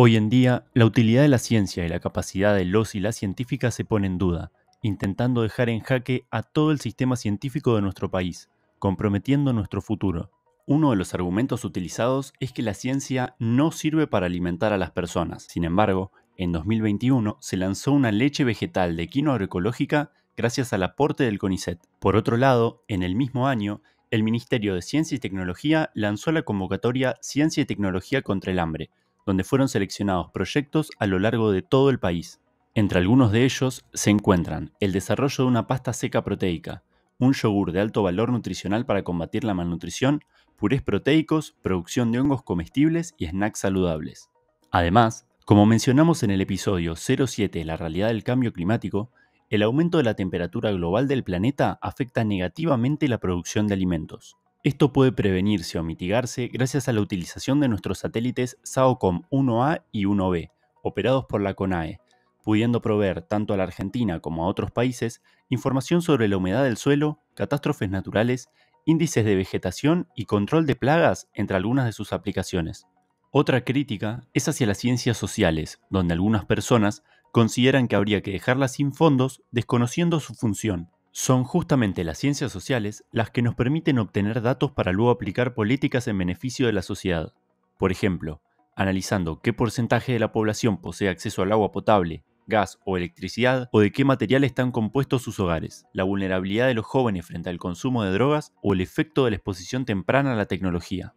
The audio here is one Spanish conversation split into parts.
Hoy en día, la utilidad de la ciencia y la capacidad de los y las científicas se pone en duda, intentando dejar en jaque a todo el sistema científico de nuestro país, comprometiendo nuestro futuro. Uno de los argumentos utilizados es que la ciencia no sirve para alimentar a las personas. Sin embargo, en 2021 se lanzó una leche vegetal de quinoa agroecológica gracias al aporte del CONICET. Por otro lado, en el mismo año, el Ministerio de Ciencia y Tecnología lanzó la convocatoria Ciencia y Tecnología contra el Hambre, donde fueron seleccionados proyectos a lo largo de todo el país. Entre algunos de ellos se encuentran el desarrollo de una pasta seca proteica, un yogur de alto valor nutricional para combatir la malnutrición, purés proteicos, producción de hongos comestibles y snacks saludables. Además, como mencionamos en el episodio 07 La realidad del cambio climático, el aumento de la temperatura global del planeta afecta negativamente la producción de alimentos. Esto puede prevenirse o mitigarse gracias a la utilización de nuestros satélites SAOCOM 1A y 1B, operados por la CONAE, pudiendo proveer tanto a la Argentina como a otros países información sobre la humedad del suelo, catástrofes naturales, índices de vegetación y control de plagas, entre algunas de sus aplicaciones. Otra crítica es hacia las ciencias sociales, donde algunas personas consideran que habría que dejarlas sin fondos desconociendo su función. Son justamente las ciencias sociales las que nos permiten obtener datos para luego aplicar políticas en beneficio de la sociedad. Por ejemplo, analizando qué porcentaje de la población posee acceso al agua potable, gas o electricidad, o de qué material están compuestos sus hogares, la vulnerabilidad de los jóvenes frente al consumo de drogas o el efecto de la exposición temprana a la tecnología.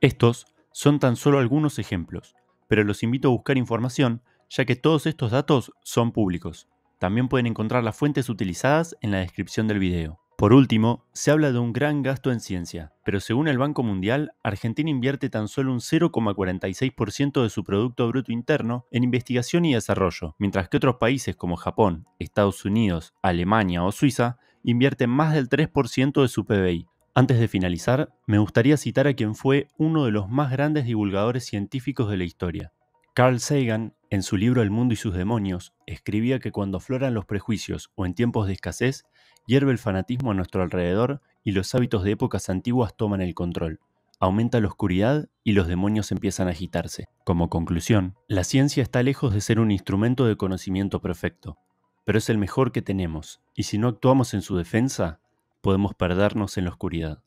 Estos son tan solo algunos ejemplos, pero los invito a buscar información, ya que todos estos datos son públicos. También pueden encontrar las fuentes utilizadas en la descripción del video. Por último, se habla de un gran gasto en ciencia, pero según el Banco Mundial, Argentina invierte tan solo un 0,46% de su Producto Bruto Interno en investigación y desarrollo, mientras que otros países como Japón, Estados Unidos, Alemania o Suiza invierten más del 3% de su PBI. Antes de finalizar, me gustaría citar a quien fue uno de los más grandes divulgadores científicos de la historia, Carl Sagan, en su libro El mundo y sus demonios, escribía que cuando afloran los prejuicios o en tiempos de escasez, hierve el fanatismo a nuestro alrededor y los hábitos de épocas antiguas toman el control. Aumenta la oscuridad y los demonios empiezan a agitarse. Como conclusión, la ciencia está lejos de ser un instrumento de conocimiento perfecto, pero es el mejor que tenemos, y si no actuamos en su defensa, podemos perdernos en la oscuridad.